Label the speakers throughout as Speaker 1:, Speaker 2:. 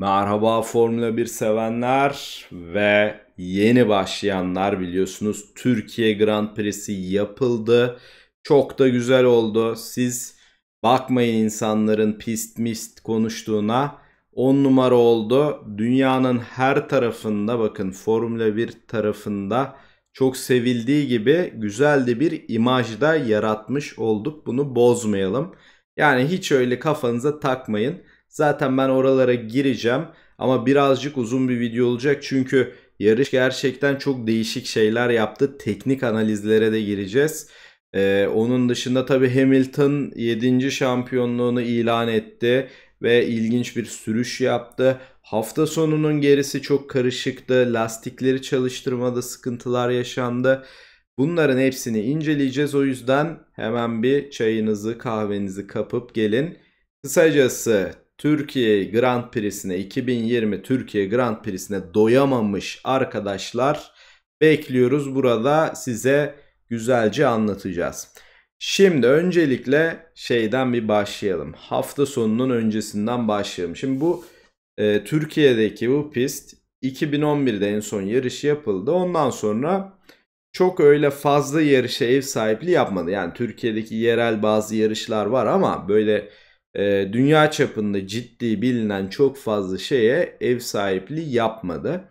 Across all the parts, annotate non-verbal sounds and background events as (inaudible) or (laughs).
Speaker 1: Merhaba Formula 1 sevenler ve yeni başlayanlar biliyorsunuz Türkiye Grand Prix'si yapıldı. Çok da güzel oldu. Siz bakmayın insanların pist mist konuştuğuna. 10 numara oldu. Dünyanın her tarafında bakın Formula 1 tarafında çok sevildiği gibi güzel de bir imajda yaratmış olduk. Bunu bozmayalım. Yani hiç öyle kafanıza takmayın. Zaten ben oralara gireceğim ama birazcık uzun bir video olacak çünkü yarış gerçekten çok değişik şeyler yaptı. Teknik analizlere de gireceğiz. Ee, onun dışında tabi Hamilton 7. şampiyonluğunu ilan etti ve ilginç bir sürüş yaptı. Hafta sonunun gerisi çok karışıktı. Lastikleri çalıştırmada sıkıntılar yaşandı. Bunların hepsini inceleyeceğiz. O yüzden hemen bir çayınızı, kahvenizi kapıp gelin. Kısacası Türkiye Grand Prix'sine 2020 Türkiye Grand Prix'sine doyamamış arkadaşlar bekliyoruz. Burada size güzelce anlatacağız. Şimdi öncelikle şeyden bir başlayalım. Hafta sonunun öncesinden başlayalım. Şimdi bu e, Türkiye'deki bu pist 2011'de en son yarışı yapıldı. Ondan sonra çok öyle fazla yarışa ev sahipliği yapmadı. Yani Türkiye'deki yerel bazı yarışlar var ama böyle e, dünya çapında ciddi bilinen çok fazla şeye ev sahipliği yapmadı.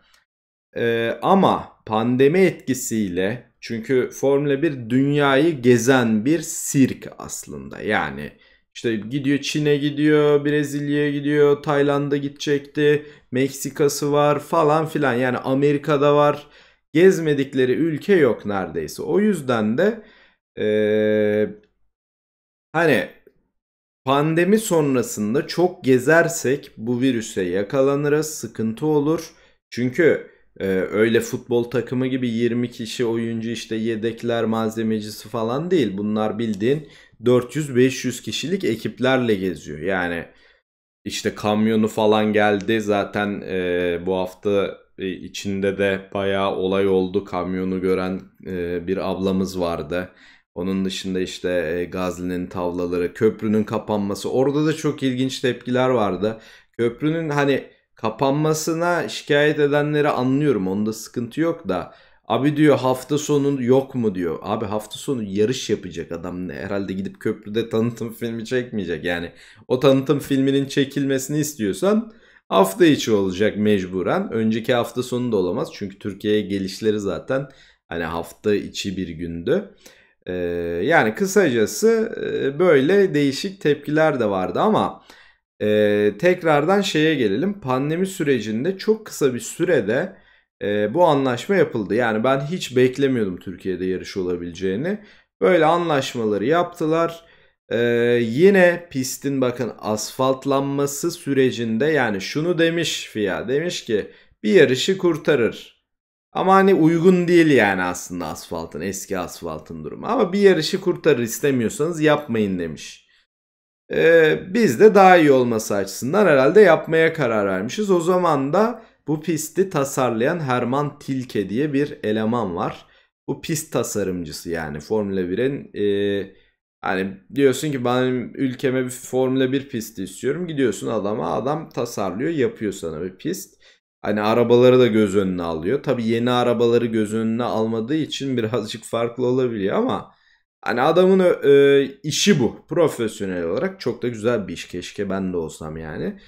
Speaker 1: E, ama pandemi etkisiyle çünkü Formula 1 dünyayı gezen bir sirk aslında. Yani işte gidiyor Çin'e gidiyor, Brezilya'ya gidiyor, Tayland'a gidecekti, Meksika'sı var falan filan. Yani Amerika'da var. Gezmedikleri ülke yok neredeyse. O yüzden de ee, hani Pandemi sonrasında çok gezersek bu virüse yakalanırız, sıkıntı olur. Çünkü e, öyle futbol takımı gibi 20 kişi oyuncu işte yedekler malzemecisi falan değil. Bunlar bildiğin 400-500 kişilik ekiplerle geziyor. Yani işte kamyonu falan geldi zaten e, bu hafta e, içinde de bayağı olay oldu. Kamyonu gören e, bir ablamız vardı. Onun dışında işte e, Gazli'nin tavlaları, köprünün kapanması. Orada da çok ilginç tepkiler vardı. Köprünün hani kapanmasına şikayet edenleri anlıyorum. Onda sıkıntı yok da. Abi diyor hafta sonu yok mu diyor. Abi hafta sonu yarış yapacak adam. ne? Herhalde gidip köprüde tanıtım filmi çekmeyecek. Yani o tanıtım filminin çekilmesini istiyorsan hafta içi olacak mecburen. Önceki hafta sonu da olamaz. Çünkü Türkiye'ye gelişleri zaten hani hafta içi bir gündü. Ee, yani kısacası e, böyle değişik tepkiler de vardı ama e, tekrardan şeye gelelim. Pandemi sürecinde çok kısa bir sürede e, bu anlaşma yapıldı. Yani ben hiç beklemiyordum Türkiye'de yarış olabileceğini. Böyle anlaşmaları yaptılar. Ee, yine pistin bakın asfaltlanması sürecinde yani şunu demiş FIA demiş ki bir yarışı kurtarır. Ama hani uygun değil yani aslında asfaltın eski asfaltın durumu. Ama bir yarışı kurtarır istemiyorsanız yapmayın demiş. Ee, biz de daha iyi olması açısından herhalde yapmaya karar vermişiz. O zaman da bu pisti tasarlayan Herman Tilke diye bir eleman var. Bu pist tasarımcısı yani Formula 1'in e, hani diyorsun ki ben ülkeme bir Formula 1 pisti istiyorum. Gidiyorsun adama adam tasarlıyor yapıyor sana bir pist. Hani arabaları da göz önüne alıyor. Tabi yeni arabaları göz önüne almadığı için birazcık farklı olabiliyor ama hani adamın e, işi bu. Profesyonel olarak çok da güzel bir iş keşke ben de olsam yani.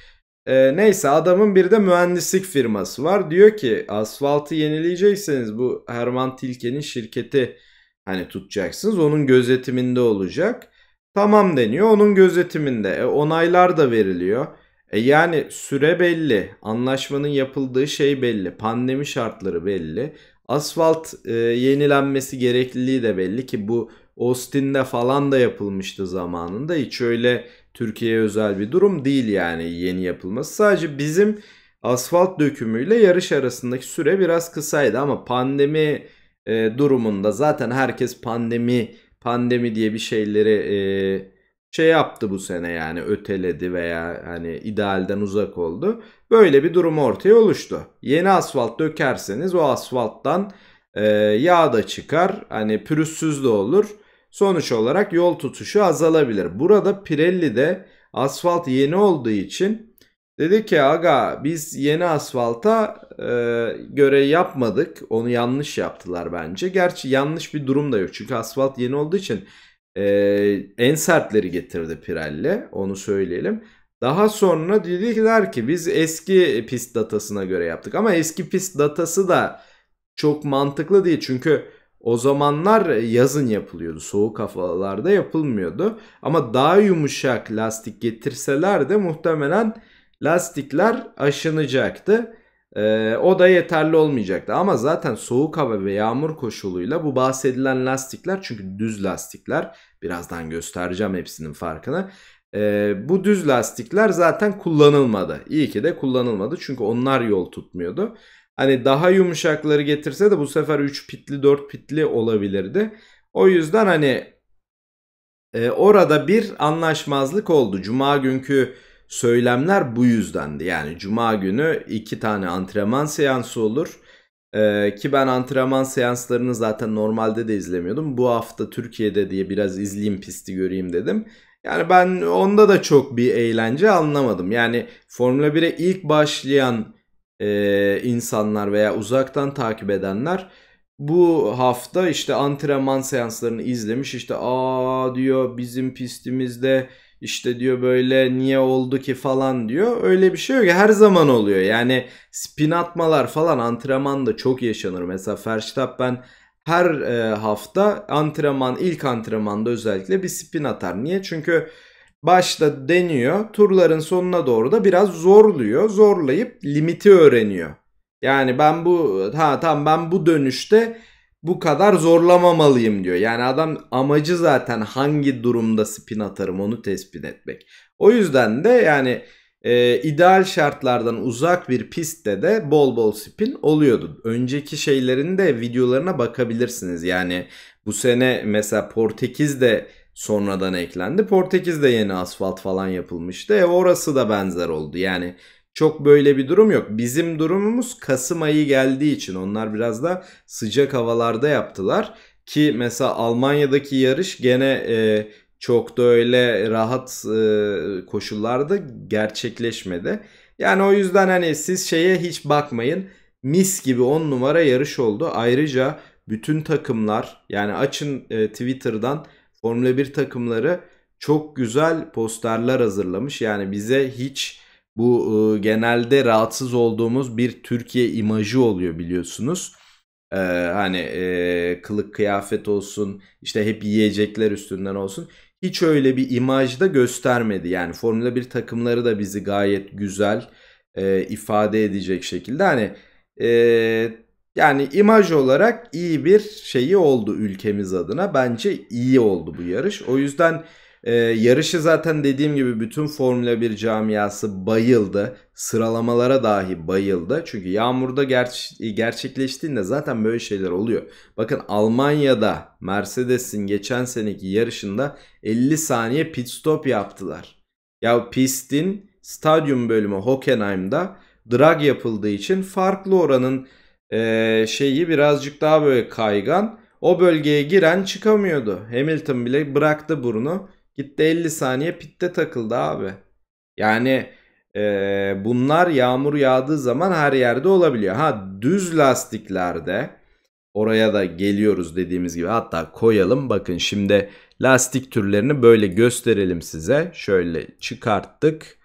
Speaker 1: E, neyse adamın bir de mühendislik firması var. Diyor ki asfaltı yenileyecekseniz bu Herman Tilke'nin şirketi hani tutacaksınız. Onun gözetiminde olacak. Tamam deniyor onun gözetiminde. E, onaylar da veriliyor. E yani süre belli, anlaşmanın yapıldığı şey belli, pandemi şartları belli. Asfalt e, yenilenmesi gerekliliği de belli ki bu Austin'de falan da yapılmıştı zamanında. Hiç öyle Türkiye'ye özel bir durum değil yani yeni yapılması. Sadece bizim asfalt dökümüyle yarış arasındaki süre biraz kısaydı ama pandemi e, durumunda zaten herkes pandemi pandemi diye bir şeyleri e, şey yaptı bu sene yani öteledi veya hani idealden uzak oldu. Böyle bir durum ortaya oluştu. Yeni asfalt dökerseniz o asfalttan e, yağ da çıkar. Hani pürüzsüz de olur. Sonuç olarak yol tutuşu azalabilir. Burada Pirelli'de asfalt yeni olduğu için dedi ki aga biz yeni asfalta e, göre yapmadık. Onu yanlış yaptılar bence. Gerçi yanlış bir durum da yok. Çünkü asfalt yeni olduğu için ee, en sertleri getirdi Pirelli onu söyleyelim. Daha sonra dediler ki biz eski pist datasına göre yaptık ama eski pist datası da çok mantıklı değil. Çünkü o zamanlar yazın yapılıyordu. Soğuk havalarda yapılmıyordu. Ama daha yumuşak lastik getirseler de muhtemelen lastikler aşınacaktı. Ee, o da yeterli olmayacaktı ama zaten soğuk hava ve yağmur koşuluyla bu bahsedilen lastikler çünkü düz lastikler birazdan göstereceğim hepsinin farkını. Ee, bu düz lastikler zaten kullanılmadı. İyi ki de kullanılmadı çünkü onlar yol tutmuyordu. Hani daha yumuşakları getirse de bu sefer 3 pitli 4 pitli olabilirdi. O yüzden hani e, orada bir anlaşmazlık oldu. Cuma günkü söylemler bu yüzdendi. Yani cuma günü iki tane antrenman seansı olur. Ee, ki ben antrenman seanslarını zaten normalde de izlemiyordum. Bu hafta Türkiye'de diye biraz izleyeyim pisti göreyim dedim. Yani ben onda da çok bir eğlence anlamadım. Yani Formula 1'e ilk başlayan e, insanlar veya uzaktan takip edenler bu hafta işte antrenman seanslarını izlemiş. İşte aa diyor bizim pistimizde işte diyor böyle niye oldu ki falan diyor. Öyle bir şey yok. Her zaman oluyor. Yani spin atmalar falan antrenmanda çok yaşanır. Mesela Verstappen her e, hafta antrenman ilk antrenmanda özellikle bir spin atar. Niye? Çünkü başta deniyor. Turların sonuna doğru da biraz zorluyor. Zorlayıp limiti öğreniyor. Yani ben bu ha tamam ben bu dönüşte bu kadar zorlamamalıyım diyor. Yani adam amacı zaten hangi durumda spin atarım onu tespit etmek. O yüzden de yani e, ideal şartlardan uzak bir pistte de bol bol spin oluyordu. Önceki şeylerin de videolarına bakabilirsiniz. Yani bu sene mesela Portekiz de sonradan eklendi. Portekiz de yeni asfalt falan yapılmıştı. E orası da benzer oldu. Yani çok böyle bir durum yok. Bizim durumumuz Kasım ayı geldiği için onlar biraz da sıcak havalarda yaptılar. Ki mesela Almanya'daki yarış gene e, çok da öyle rahat e, koşullarda gerçekleşmedi. Yani o yüzden hani siz şeye hiç bakmayın. Mis gibi 10 numara yarış oldu. Ayrıca bütün takımlar yani açın e, Twitter'dan Formula 1 takımları çok güzel posterler hazırlamış. Yani bize hiç bu e, genelde rahatsız olduğumuz bir Türkiye imajı oluyor biliyorsunuz. Ee, hani e, kılık kıyafet olsun işte hep yiyecekler üstünden olsun hiç öyle bir imajda göstermedi. Yani Formula 1 takımları da bizi gayet güzel e, ifade edecek şekilde hani e, yani imaj olarak iyi bir şeyi oldu ülkemiz adına. Bence iyi oldu bu yarış. O yüzden ee, yarışı zaten dediğim gibi bütün Formula 1 camiası bayıldı. Sıralamalara dahi bayıldı. Çünkü yağmurda ger- gerçekleştiğinde zaten böyle şeyler oluyor. Bakın Almanya'da Mercedes'in geçen seneki yarışında 50 saniye pit stop yaptılar. Ya pistin stadyum bölümü Hockenheim'da drag yapıldığı için farklı oranın e, şeyi birazcık daha böyle kaygan. O bölgeye giren çıkamıyordu. Hamilton bile bıraktı burnu. Gitti 50 saniye pitte takıldı abi. Yani e, bunlar yağmur yağdığı zaman her yerde olabiliyor. Ha düz lastiklerde oraya da geliyoruz dediğimiz gibi hatta koyalım bakın şimdi lastik türlerini böyle gösterelim size. Şöyle çıkarttık.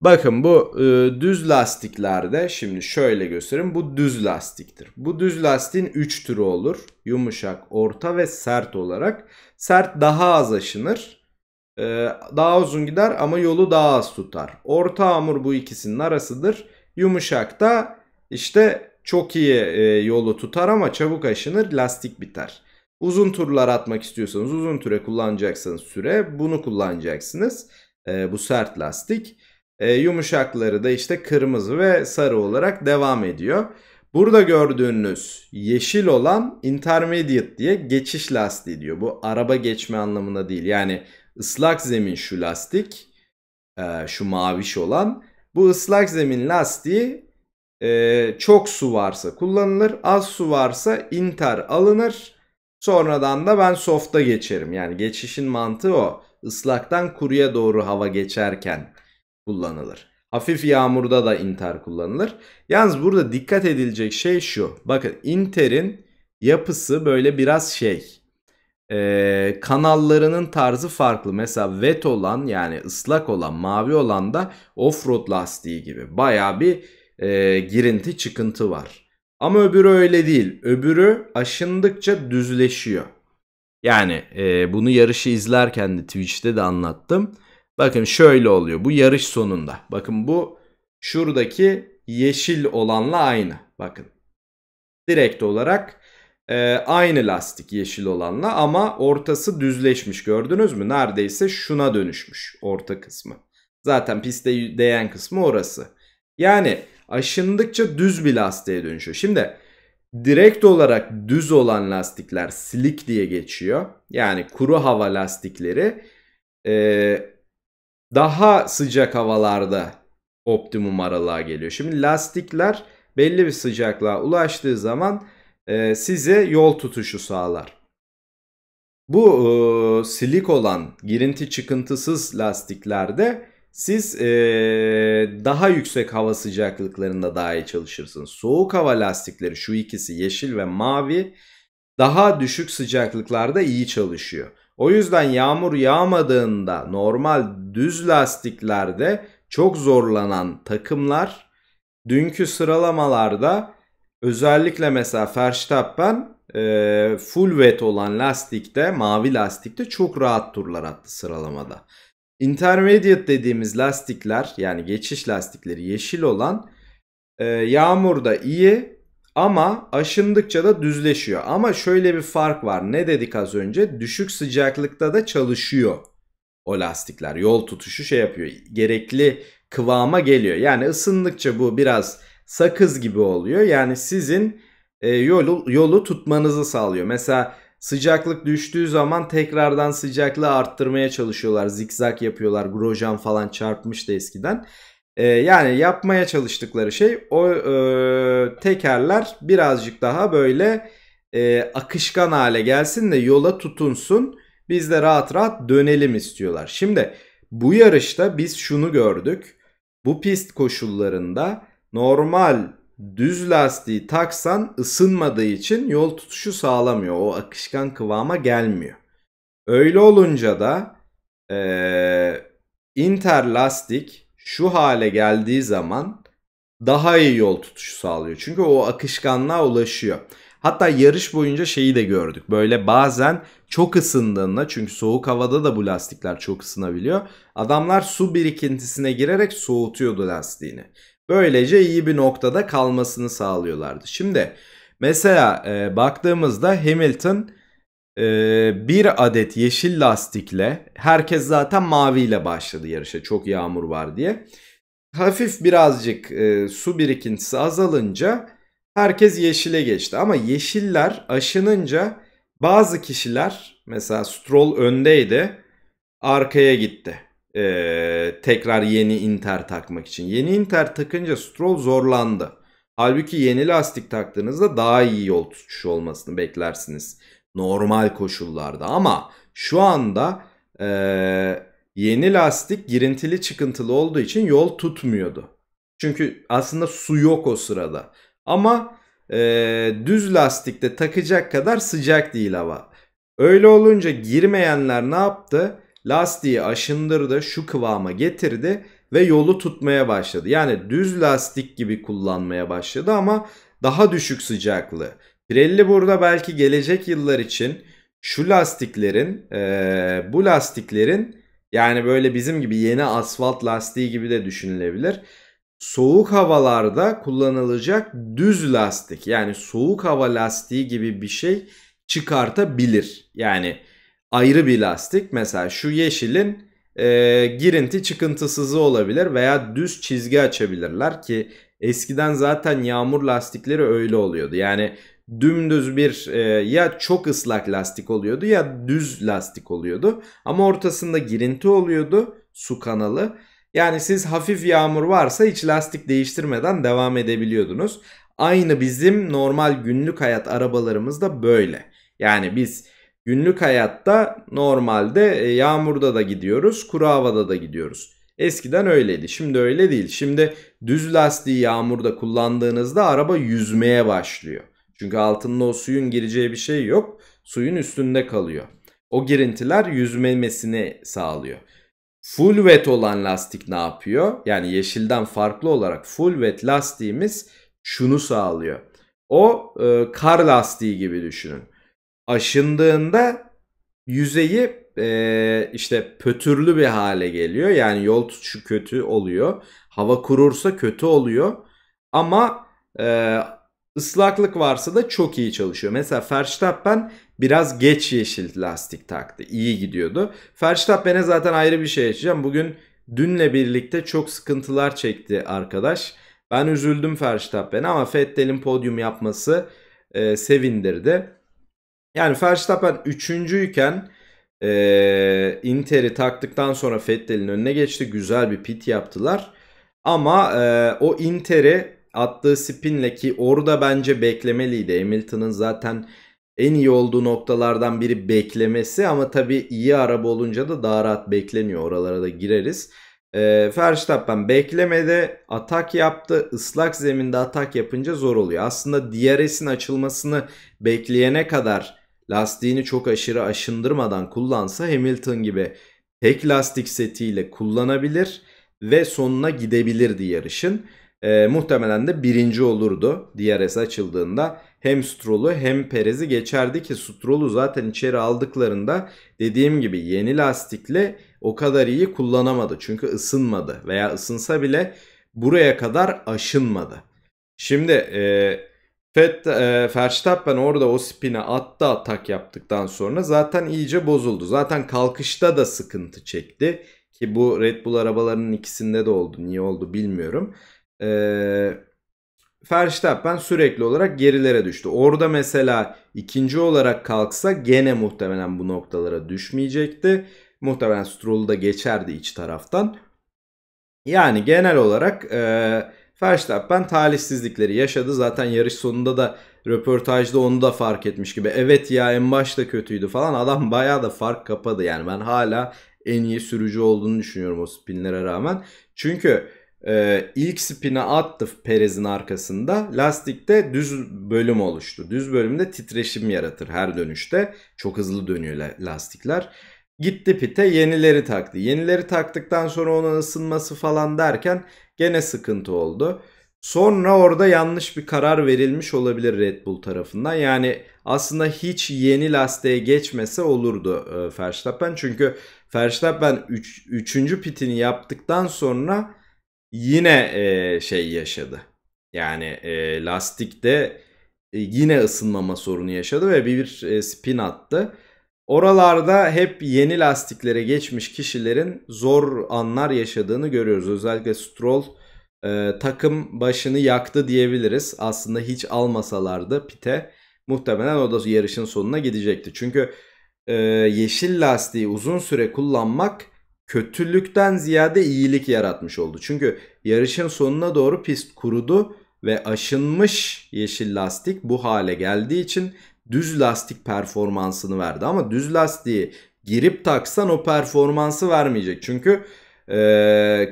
Speaker 1: Bakın bu e, düz lastiklerde şimdi şöyle göstereyim. Bu düz lastiktir. Bu düz lastiğin 3 türü olur. Yumuşak, orta ve sert olarak. Sert daha az aşınır. Ee, daha uzun gider ama yolu daha az tutar. Orta hamur bu ikisinin arasıdır. Yumuşak da işte çok iyi e, yolu tutar ama çabuk aşınır lastik biter. Uzun turlar atmak istiyorsanız uzun türe kullanacaksanız süre bunu kullanacaksınız. Ee, bu sert lastik. Ee, yumuşakları da işte kırmızı ve sarı olarak devam ediyor. Burada gördüğünüz yeşil olan intermediate diye geçiş lastiği diyor. Bu araba geçme anlamına değil. Yani ıslak zemin şu lastik e, şu maviş olan bu ıslak zemin lastiği e, çok su varsa kullanılır az su varsa inter alınır sonradan da ben soft'a geçerim yani geçişin mantığı o ıslaktan kuruya doğru hava geçerken kullanılır. Hafif yağmurda da inter kullanılır. Yalnız burada dikkat edilecek şey şu. Bakın interin yapısı böyle biraz şey e, kanallarının tarzı farklı. Mesela wet olan yani ıslak olan mavi olan da off road lastiği gibi baya bir e, girinti çıkıntı var. Ama öbürü öyle değil. Öbürü aşındıkça düzleşiyor. Yani e, bunu yarışı izlerken de Twitch'te de anlattım. Bakın şöyle oluyor. Bu yarış sonunda. Bakın bu şuradaki yeşil olanla aynı. Bakın. Direkt olarak e, aynı lastik yeşil olanla ama ortası düzleşmiş gördünüz mü? Neredeyse şuna dönüşmüş orta kısmı. Zaten piste değen kısmı orası. Yani aşındıkça düz bir lastiğe dönüşüyor. Şimdi direkt olarak düz olan lastikler slick diye geçiyor. Yani kuru hava lastikleri e, daha sıcak havalarda optimum aralığa geliyor. Şimdi lastikler belli bir sıcaklığa ulaştığı zaman e, size yol tutuşu sağlar. Bu e, silik olan girinti çıkıntısız lastiklerde siz e, daha yüksek hava sıcaklıklarında daha iyi çalışırsınız. Soğuk hava lastikleri şu ikisi yeşil ve mavi daha düşük sıcaklıklarda iyi çalışıyor. O yüzden yağmur yağmadığında normal düz lastiklerde çok zorlanan takımlar dünkü sıralamalarda Özellikle mesela Verstappen e, full wet olan lastikte, mavi lastikte çok rahat turlar attı sıralamada. Intermediate dediğimiz lastikler yani geçiş lastikleri yeşil olan e, yağmurda iyi ama aşındıkça da düzleşiyor. Ama şöyle bir fark var. Ne dedik az önce? Düşük sıcaklıkta da çalışıyor o lastikler. Yol tutuşu şey yapıyor. Gerekli kıvama geliyor. Yani ısındıkça bu biraz sakız gibi oluyor. Yani sizin e, yolu, yolu tutmanızı sağlıyor. Mesela sıcaklık düştüğü zaman tekrardan sıcaklığı arttırmaya çalışıyorlar. Zikzak yapıyorlar. Grojan falan çarpmıştı eskiden. E, yani yapmaya çalıştıkları şey o e, tekerler birazcık daha böyle e, akışkan hale gelsin de yola tutunsun. Biz de rahat rahat dönelim istiyorlar. Şimdi bu yarışta biz şunu gördük. Bu pist koşullarında normal düz lastiği taksan ısınmadığı için yol tutuşu sağlamıyor. O akışkan kıvama gelmiyor. Öyle olunca da e, interlastik şu hale geldiği zaman daha iyi yol tutuşu sağlıyor. Çünkü o akışkanlığa ulaşıyor. Hatta yarış boyunca şeyi de gördük. Böyle bazen çok ısındığında çünkü soğuk havada da bu lastikler çok ısınabiliyor. Adamlar su birikintisine girerek soğutuyordu lastiğini. Böylece iyi bir noktada kalmasını sağlıyorlardı. Şimdi mesela e, baktığımızda Hamilton e, bir adet yeşil lastikle herkes zaten maviyle başladı yarışa çok yağmur var diye. Hafif birazcık e, su birikintisi azalınca herkes yeşile geçti. Ama yeşiller aşınınca bazı kişiler mesela Stroll öndeydi arkaya gitti. Ee, tekrar yeni Inter takmak için. Yeni Inter takınca Stroll zorlandı. Halbuki yeni lastik taktığınızda daha iyi yol tutuşu olmasını beklersiniz. Normal koşullarda ama şu anda e, yeni lastik girintili çıkıntılı olduğu için yol tutmuyordu. Çünkü aslında su yok o sırada. Ama e, düz lastikte takacak kadar sıcak değil hava. Öyle olunca girmeyenler ne yaptı? lastiği aşındırdı, şu kıvama getirdi ve yolu tutmaya başladı. Yani düz lastik gibi kullanmaya başladı ama daha düşük sıcaklığı. Pirelli burada belki gelecek yıllar için şu lastiklerin, e, bu lastiklerin yani böyle bizim gibi yeni asfalt lastiği gibi de düşünülebilir. Soğuk havalarda kullanılacak düz lastik yani soğuk hava lastiği gibi bir şey çıkartabilir. Yani ayrı bir lastik. Mesela şu yeşilin e, girinti çıkıntısızı olabilir veya düz çizgi açabilirler ki eskiden zaten yağmur lastikleri öyle oluyordu. Yani dümdüz bir e, ya çok ıslak lastik oluyordu ya düz lastik oluyordu. Ama ortasında girinti oluyordu su kanalı. Yani siz hafif yağmur varsa hiç lastik değiştirmeden devam edebiliyordunuz. Aynı bizim normal günlük hayat arabalarımızda böyle. Yani biz Günlük hayatta normalde e, yağmurda da gidiyoruz, kuru havada da gidiyoruz. Eskiden öyleydi. Şimdi öyle değil. Şimdi düz lastiği yağmurda kullandığınızda araba yüzmeye başlıyor. Çünkü altında o suyun gireceği bir şey yok. Suyun üstünde kalıyor. O girintiler yüzmemesini sağlıyor. Full wet olan lastik ne yapıyor? Yani yeşilden farklı olarak full wet lastiğimiz şunu sağlıyor. O e, kar lastiği gibi düşünün aşındığında yüzeyi e, işte pötürlü bir hale geliyor. Yani yol tutuşu kötü oluyor. Hava kurursa kötü oluyor. Ama e, ıslaklık varsa da çok iyi çalışıyor. Mesela Verstappen biraz geç yeşil lastik taktı. İyi gidiyordu. Verstappen'e zaten ayrı bir şey açacağım. Bugün dünle birlikte çok sıkıntılar çekti arkadaş. Ben üzüldüm Verstappen'e ama Fettel'in podyum yapması e, sevindirdi. Yani Verstappen üçüncüyken e, Inter'i taktıktan sonra Fettel'in önüne geçti. Güzel bir pit yaptılar. Ama e, o Inter'i attığı spinle ki orada bence beklemeliydi. Hamilton'ın zaten en iyi olduğu noktalardan biri beklemesi ama tabii iyi araba olunca da daha rahat bekleniyor. Oralara da gireriz. E, Verstappen beklemede atak yaptı. Islak zeminde atak yapınca zor oluyor. Aslında DRS'in açılmasını bekleyene kadar lastiğini çok aşırı aşındırmadan kullansa Hamilton gibi tek lastik setiyle kullanabilir ve sonuna gidebilirdi yarışın. E, muhtemelen de birinci olurdu DRS açıldığında. Hem Stroll'u hem Perez'i geçerdi ki Stroll'u zaten içeri aldıklarında dediğim gibi yeni lastikle o kadar iyi kullanamadı. Çünkü ısınmadı veya ısınsa bile buraya kadar aşınmadı. Şimdi e, Fett, e, Verstappen orada o spine attı atak yaptıktan sonra zaten iyice bozuldu. Zaten kalkışta da sıkıntı çekti. Ki bu Red Bull arabalarının ikisinde de oldu. Niye oldu bilmiyorum. E, Verstappen sürekli olarak gerilere düştü. Orada mesela ikinci olarak kalksa gene muhtemelen bu noktalara düşmeyecekti. Muhtemelen Stroll'u da geçerdi iç taraftan. Yani genel olarak... E, Verstappen talihsizlikleri yaşadı. Zaten yarış sonunda da röportajda onu da fark etmiş gibi. Evet ya en başta kötüydü falan. Adam bayağı da fark kapadı. Yani ben hala en iyi sürücü olduğunu düşünüyorum o spinlere rağmen. Çünkü e, ilk spine attı Perez'in arkasında. Lastikte düz bölüm oluştu. Düz bölümde titreşim yaratır her dönüşte. Çok hızlı dönüyor lastikler. Gitti pite yenileri taktı. Yenileri taktıktan sonra onun ısınması falan derken Gene sıkıntı oldu. Sonra orada yanlış bir karar verilmiş olabilir Red Bull tarafından. Yani aslında hiç yeni lastiğe geçmese olurdu e, Verstappen. Çünkü Verstappen 3. Üç, pitini yaptıktan sonra yine e, şey yaşadı. Yani e, lastikte e, yine ısınmama sorunu yaşadı ve bir, bir e, spin attı. Oralarda hep yeni lastiklere geçmiş kişilerin zor anlar yaşadığını görüyoruz. Özellikle Stroll e, takım başını yaktı diyebiliriz. Aslında hiç almasalardı Pite muhtemelen o da yarışın sonuna gidecekti. Çünkü e, yeşil lastiği uzun süre kullanmak kötülükten ziyade iyilik yaratmış oldu. Çünkü yarışın sonuna doğru pist kurudu ve aşınmış yeşil lastik bu hale geldiği için düz lastik performansını verdi. Ama düz lastiği girip taksan o performansı vermeyecek. Çünkü e,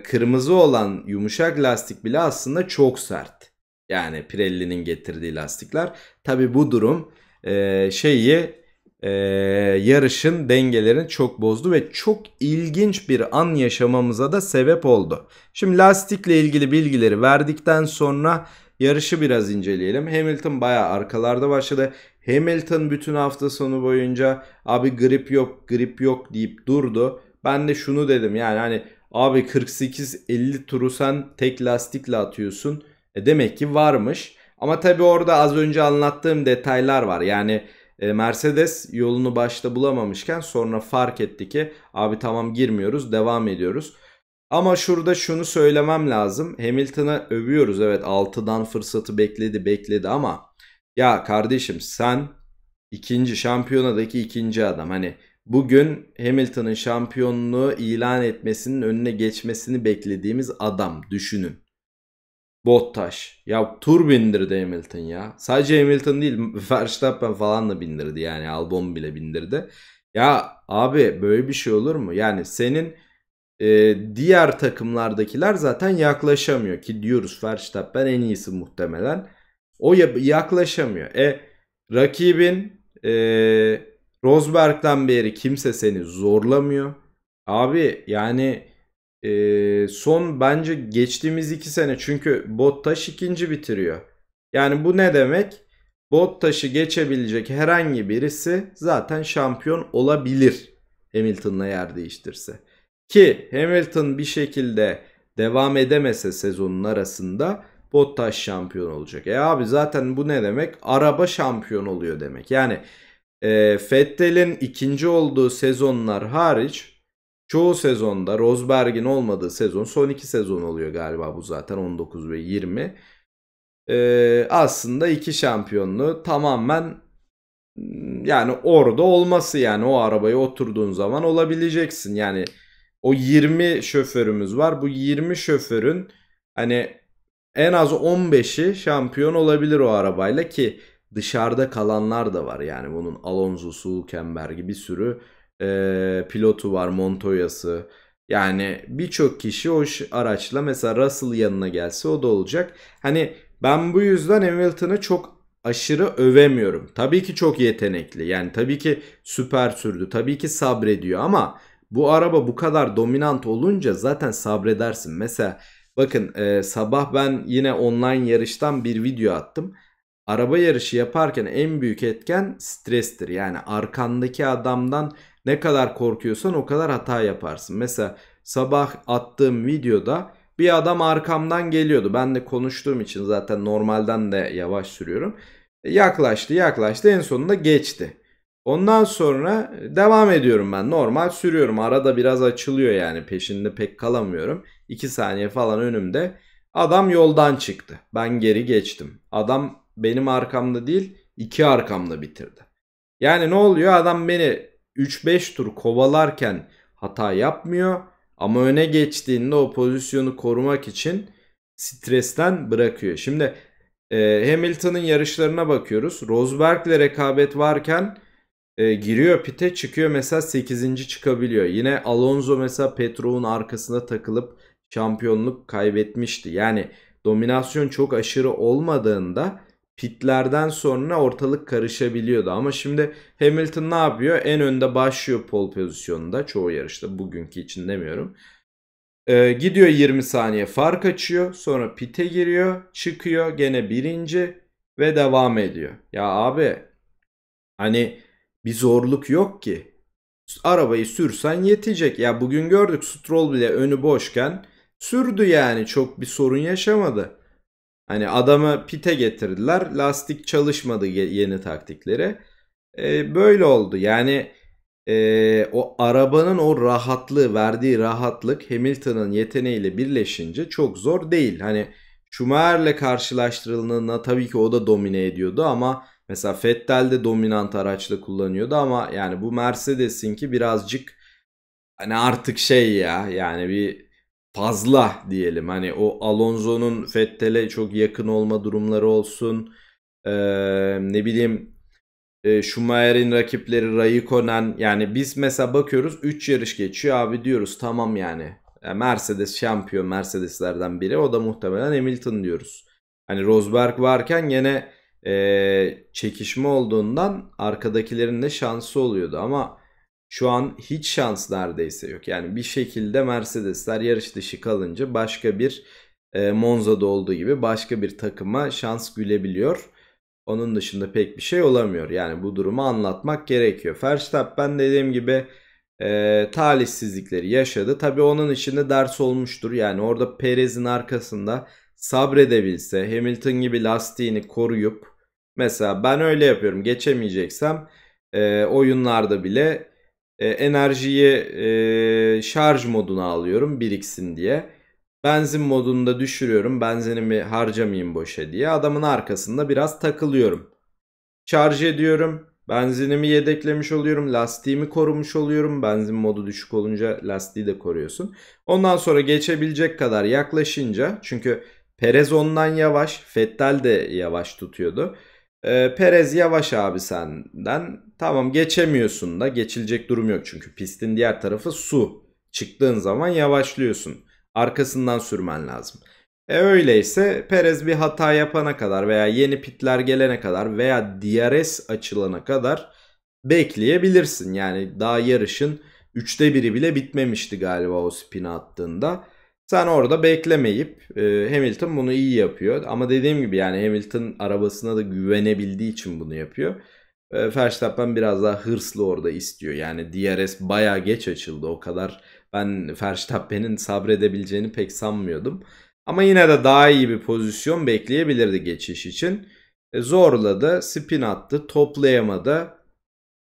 Speaker 1: kırmızı olan yumuşak lastik bile aslında çok sert. Yani Pirelli'nin getirdiği lastikler. Tabi bu durum e, şeyi e, yarışın dengelerini çok bozdu ve çok ilginç bir an yaşamamıza da sebep oldu. Şimdi lastikle ilgili bilgileri verdikten sonra Yarışı biraz inceleyelim. Hamilton baya arkalarda başladı. Hamilton bütün hafta sonu boyunca abi grip yok grip yok deyip durdu. Ben de şunu dedim yani hani abi 48-50 turu sen tek lastikle atıyorsun. E demek ki varmış. Ama tabi orada az önce anlattığım detaylar var. Yani e, Mercedes yolunu başta bulamamışken sonra fark etti ki abi tamam girmiyoruz devam ediyoruz. Ama şurada şunu söylemem lazım. Hamilton'a övüyoruz evet 6'dan fırsatı bekledi bekledi ama ya kardeşim sen ikinci şampiyonadaki ikinci adam hani bugün Hamilton'ın şampiyonluğu ilan etmesinin önüne geçmesini beklediğimiz adam düşünün. Bottas. Ya tur bindirdi Hamilton ya. Sadece Hamilton değil Verstappen falan da bindirdi yani Albon bile bindirdi. Ya abi böyle bir şey olur mu? Yani senin e, diğer takımlardakiler zaten yaklaşamıyor ki diyoruz Verstappen en iyisi muhtemelen. O yaklaşamıyor. E rakibin e, Rosberg'den beri kimse seni zorlamıyor. Abi yani e, son bence geçtiğimiz iki sene çünkü Bottas ikinci bitiriyor. Yani bu ne demek? Bottas'ı geçebilecek herhangi birisi zaten şampiyon olabilir Hamilton'la yer değiştirse. Ki Hamilton bir şekilde devam edemese sezonun arasında Bottas şampiyon olacak. E abi zaten bu ne demek? Araba şampiyon oluyor demek. Yani e, Fettel'in ikinci olduğu sezonlar hariç çoğu sezonda Rosberg'in olmadığı sezon son iki sezon oluyor galiba bu zaten 19 ve 20. E, aslında iki şampiyonluğu tamamen yani orada olması yani o arabaya oturduğun zaman olabileceksin. Yani o 20 şoförümüz var. Bu 20 şoförün hani en az 15'i şampiyon olabilir o arabayla ki dışarıda kalanlar da var. Yani bunun Alonso'su, Hülkenberg'i bir sürü e, pilotu var, Montoya'sı. Yani birçok kişi o araçla mesela Russell yanına gelse o da olacak. Hani ben bu yüzden Hamilton'ı çok aşırı övemiyorum. Tabii ki çok yetenekli. Yani tabii ki süper sürdü. Tabii ki sabrediyor ama bu araba bu kadar dominant olunca zaten sabredersin. Mesela bakın e, sabah ben yine online yarıştan bir video attım. Araba yarışı yaparken en büyük etken strestir. Yani arkandaki adamdan ne kadar korkuyorsan o kadar hata yaparsın. Mesela sabah attığım videoda bir adam arkamdan geliyordu. Ben de konuştuğum için zaten normalden de yavaş sürüyorum. Yaklaştı yaklaştı en sonunda geçti. Ondan sonra devam ediyorum ben. Normal sürüyorum. Arada biraz açılıyor yani. Peşinde pek kalamıyorum. 2 saniye falan önümde. Adam yoldan çıktı. Ben geri geçtim. Adam benim arkamda değil, iki arkamda bitirdi. Yani ne oluyor? Adam beni 3-5 tur kovalarken hata yapmıyor ama öne geçtiğinde o pozisyonu korumak için stresten bırakıyor. Şimdi e, Hamilton'ın yarışlarına bakıyoruz. Rosberg'le rekabet varken e, giriyor pite çıkıyor mesela 8. çıkabiliyor. Yine Alonso mesela Petrov'un arkasında takılıp şampiyonluk kaybetmişti. Yani dominasyon çok aşırı olmadığında pitlerden sonra ortalık karışabiliyordu. Ama şimdi Hamilton ne yapıyor? En önde başlıyor pol pozisyonunda çoğu yarışta bugünkü için demiyorum. Ee, gidiyor 20 saniye fark açıyor. Sonra pite giriyor. Çıkıyor gene birinci ve devam ediyor. Ya abi hani bir zorluk yok ki. Arabayı sürsen yetecek. Ya bugün gördük Stroll bile önü boşken sürdü yani çok bir sorun yaşamadı. Hani adamı pite getirdiler. Lastik çalışmadı yeni taktikleri. Ee, böyle oldu. Yani e, o arabanın o rahatlığı verdiği rahatlık Hamilton'ın yeteneğiyle birleşince çok zor değil. Hani Schumacher'le karşılaştırıldığında tabii ki o da domine ediyordu ama Mesela Fettel de dominant araçla kullanıyordu ama yani bu Mercedes'in ki birazcık hani artık şey ya yani bir fazla diyelim. Hani o Alonso'nun Fettel'e çok yakın olma durumları olsun. Ee, ne bileyim e, Schumacher'in rakipleri Raikkonen yani biz mesela bakıyoruz 3 yarış geçiyor abi diyoruz tamam yani. Mercedes şampiyon Mercedeslerden biri o da muhtemelen Hamilton diyoruz. Hani Rosberg varken yine e, çekişme olduğundan arkadakilerin de şansı oluyordu ama şu an hiç şans neredeyse yok. Yani bir şekilde Mercedesler yarış dışı kalınca başka bir e, Monza'da olduğu gibi başka bir takıma şans gülebiliyor. Onun dışında pek bir şey olamıyor. Yani bu durumu anlatmak gerekiyor. Verstappen dediğim gibi e, talihsizlikleri yaşadı. Tabii onun içinde ders olmuştur. Yani orada Perez'in arkasında sabredebilse, Hamilton gibi lastiğini koruyup Mesela ben öyle yapıyorum. Geçemeyeceksem e, oyunlarda bile e, enerjiyi e, şarj moduna alıyorum biriksin diye. Benzin modunda düşürüyorum. Benzinimi harcamayayım boşa diye. Adamın arkasında biraz takılıyorum. Şarj ediyorum. Benzinimi yedeklemiş oluyorum. Lastiğimi korumuş oluyorum. Benzin modu düşük olunca lastiği de koruyorsun. Ondan sonra geçebilecek kadar yaklaşınca çünkü Perez ondan yavaş. Fettel de yavaş tutuyordu. E, Perez yavaş abi senden. Tamam geçemiyorsun da geçilecek durum yok çünkü pistin diğer tarafı su. Çıktığın zaman yavaşlıyorsun. Arkasından sürmen lazım. E öyleyse Perez bir hata yapana kadar veya yeni pitler gelene kadar veya DRS açılana kadar bekleyebilirsin. Yani daha yarışın 3'te 1'i bile bitmemişti galiba o spin attığında. Sen orada beklemeyip e, Hamilton bunu iyi yapıyor. Ama dediğim gibi yani Hamilton arabasına da güvenebildiği için bunu yapıyor. E, Verstappen biraz daha hırslı orada istiyor. Yani DRS baya geç açıldı. O kadar ben Verstappen'in sabredebileceğini pek sanmıyordum. Ama yine de daha iyi bir pozisyon bekleyebilirdi geçiş için. E, zorladı, spin attı, toplayamadı.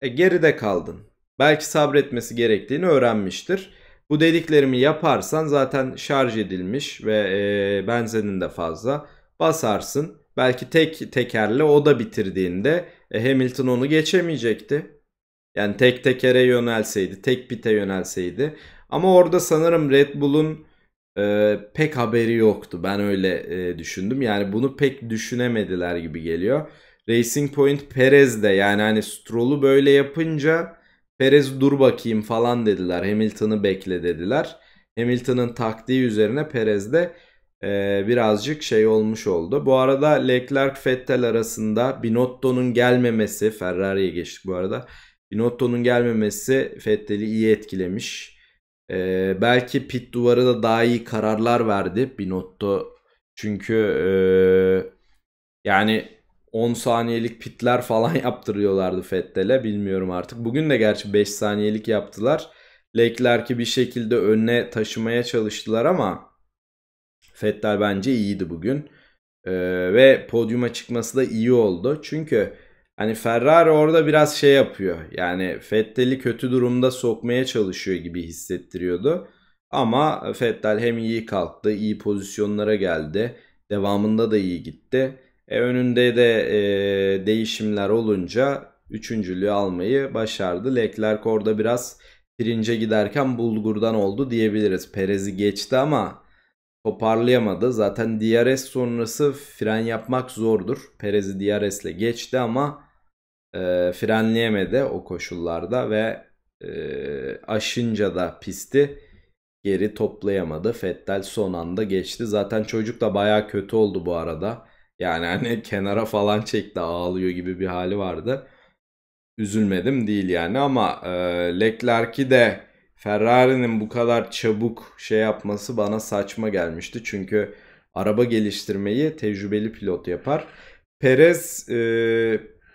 Speaker 1: E, geride kaldın. Belki sabretmesi gerektiğini öğrenmiştir. Bu dediklerimi yaparsan zaten şarj edilmiş ve e, benzenin de fazla basarsın. Belki tek tekerle o da bitirdiğinde e, Hamilton onu geçemeyecekti. Yani tek tekere yönelseydi, tek pite yönelseydi. Ama orada sanırım Red Bull'un e, pek haberi yoktu. Ben öyle e, düşündüm. Yani bunu pek düşünemediler gibi geliyor. Racing Point Perez de yani hani Stroll'u böyle yapınca Perez dur bakayım falan dediler. Hamilton'ı bekle dediler. Hamilton'ın taktiği üzerine Perez de e, birazcık şey olmuş oldu. Bu arada Leclerc Fettel arasında Binotto'nun gelmemesi Ferrari'ye geçtik bu arada. Binotto'nun gelmemesi Fettel'i iyi etkilemiş. E, belki pit duvarı da daha iyi kararlar verdi Binotto. Çünkü e, yani 10 saniyelik pitler falan (laughs) yaptırıyorlardı Fettel'e. Bilmiyorum artık. Bugün de gerçi 5 saniyelik yaptılar. ki bir şekilde önüne taşımaya çalıştılar ama Fettel bence iyiydi bugün. Ee, ve podyuma çıkması da iyi oldu. Çünkü hani Ferrari orada biraz şey yapıyor. Yani Fettel'i kötü durumda sokmaya çalışıyor gibi hissettiriyordu. Ama Fettel hem iyi kalktı, iyi pozisyonlara geldi. Devamında da iyi gitti. E, önünde de e, değişimler olunca üçüncülüğü almayı başardı. Leclerc orada biraz pirince giderken bulgurdan oldu diyebiliriz. Perez'i geçti ama toparlayamadı. Zaten DRS sonrası fren yapmak zordur. Perez'i DRS'le geçti ama e, frenleyemedi o koşullarda ve e, aşınca da pisti geri toplayamadı. Fettel son anda geçti. Zaten çocuk da baya kötü oldu bu arada. Yani hani (laughs) kenara falan çekti ağlıyor gibi bir hali vardı. Üzülmedim değil yani ama e, Leclerc'i de Ferrari'nin bu kadar çabuk şey yapması bana saçma gelmişti. Çünkü araba geliştirmeyi tecrübeli pilot yapar. Perez e,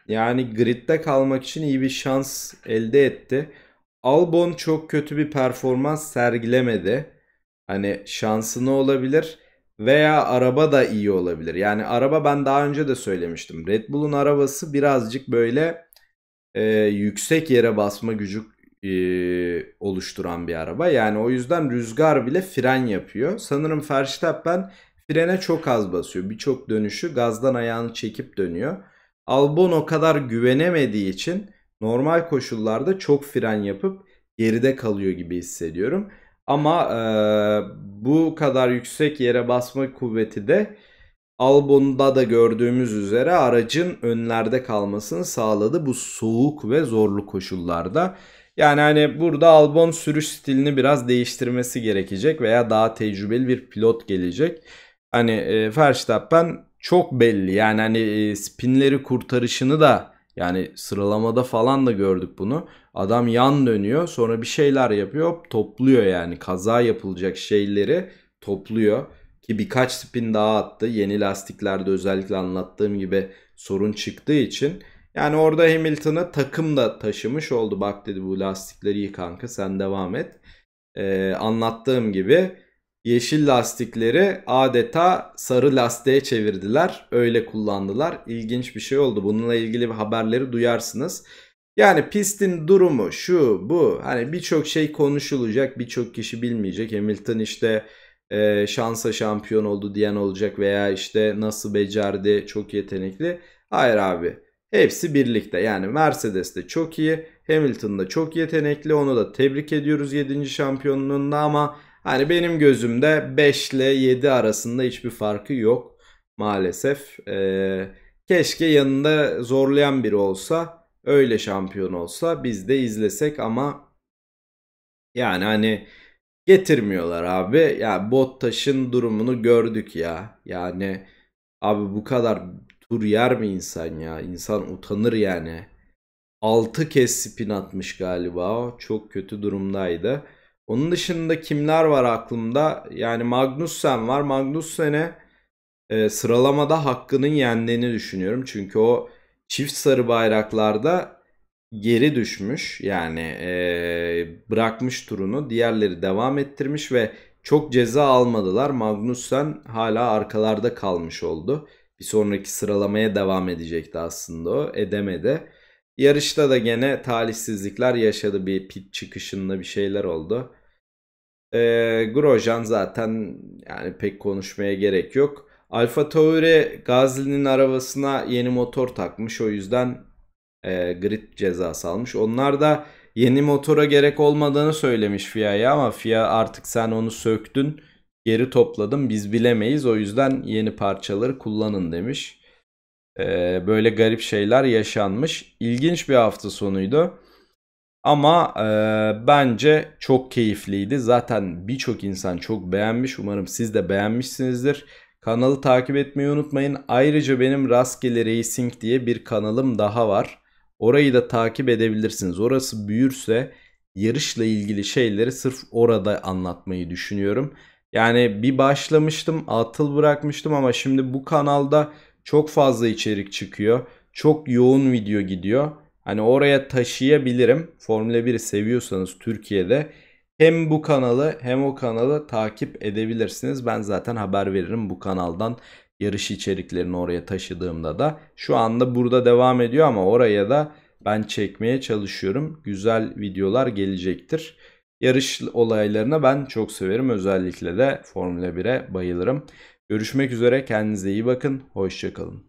Speaker 1: yani gridde kalmak için iyi bir şans elde etti. Albon çok kötü bir performans sergilemedi. Hani şansını olabilir. Veya araba da iyi olabilir. Yani araba ben daha önce de söylemiştim. Red Bull'un arabası birazcık böyle e, yüksek yere basma gücü e, oluşturan bir araba. Yani o yüzden rüzgar bile fren yapıyor. Sanırım Verstappen frene çok az basıyor. Birçok dönüşü gazdan ayağını çekip dönüyor. Albon o kadar güvenemediği için normal koşullarda çok fren yapıp geride kalıyor gibi hissediyorum. Ama e, bu kadar yüksek yere basma kuvveti de Albon'da da gördüğümüz üzere aracın önlerde kalmasını sağladı bu soğuk ve zorlu koşullarda. Yani hani burada Albon sürüş stilini biraz değiştirmesi gerekecek veya daha tecrübeli bir pilot gelecek. Hani e, Verstappen çok belli yani hani e, spinleri kurtarışını da yani sıralamada falan da gördük bunu. Adam yan dönüyor sonra bir şeyler yapıyor topluyor yani kaza yapılacak şeyleri topluyor. Ki birkaç spin daha attı. Yeni lastiklerde özellikle anlattığım gibi sorun çıktığı için. Yani orada Hamilton'ı takım da taşımış oldu. Bak dedi bu lastikleri yıkanka sen devam et. Ee, anlattığım gibi yeşil lastikleri adeta sarı lastiğe çevirdiler. Öyle kullandılar. İlginç bir şey oldu. Bununla ilgili bir haberleri duyarsınız. Yani pistin durumu şu bu hani birçok şey konuşulacak birçok kişi bilmeyecek. Hamilton işte e, şansa şampiyon oldu diyen olacak veya işte nasıl becerdi çok yetenekli. Hayır abi hepsi birlikte yani Mercedes de çok iyi Hamilton da çok yetenekli onu da tebrik ediyoruz 7. şampiyonluğunda ama Hani benim gözümde 5 ile 7 arasında hiçbir farkı yok maalesef. E, keşke yanında zorlayan biri olsa öyle şampiyon olsa biz de izlesek ama yani hani getirmiyorlar abi. Ya yani Bottas'ın durumunu gördük ya. Yani abi bu kadar tur yer mi insan ya? İnsan utanır yani. 6 kez spin atmış galiba o. Çok kötü durumdaydı. Onun dışında kimler var aklımda? Yani Magnussen var. Magnussen'e e, sıralamada hakkının yendiğini düşünüyorum. Çünkü o çift sarı bayraklarda geri düşmüş. Yani e, bırakmış turunu. Diğerleri devam ettirmiş ve çok ceza almadılar. Magnussen hala arkalarda kalmış oldu. Bir sonraki sıralamaya devam edecekti aslında o. Edemedi. Yarışta da gene talihsizlikler yaşadı. Bir pit çıkışında bir şeyler oldu. E, Grosjean zaten yani pek konuşmaya gerek yok. Alfa Tauri Gazli'nin arabasına yeni motor takmış. O yüzden e, grid cezası almış. Onlar da yeni motora gerek olmadığını söylemiş FIA'ya ama FIA artık sen onu söktün geri topladın biz bilemeyiz o yüzden yeni parçaları kullanın demiş. Ee, böyle garip şeyler yaşanmış. İlginç bir hafta sonuydu. Ama e, bence çok keyifliydi. Zaten birçok insan çok beğenmiş. Umarım siz de beğenmişsinizdir. Kanalı takip etmeyi unutmayın. Ayrıca benim Rastgele Racing diye bir kanalım daha var. Orayı da takip edebilirsiniz. Orası büyürse yarışla ilgili şeyleri sırf orada anlatmayı düşünüyorum. Yani bir başlamıştım, atıl bırakmıştım ama şimdi bu kanalda çok fazla içerik çıkıyor. Çok yoğun video gidiyor. Hani oraya taşıyabilirim. Formula 1'i seviyorsanız Türkiye'de hem bu kanalı hem o kanalı takip edebilirsiniz. Ben zaten haber veririm bu kanaldan yarış içeriklerini oraya taşıdığımda da. Şu anda burada devam ediyor ama oraya da ben çekmeye çalışıyorum. Güzel videolar gelecektir. Yarış olaylarına ben çok severim. Özellikle de Formula 1'e bayılırım. Görüşmek üzere kendinize iyi bakın. Hoşçakalın.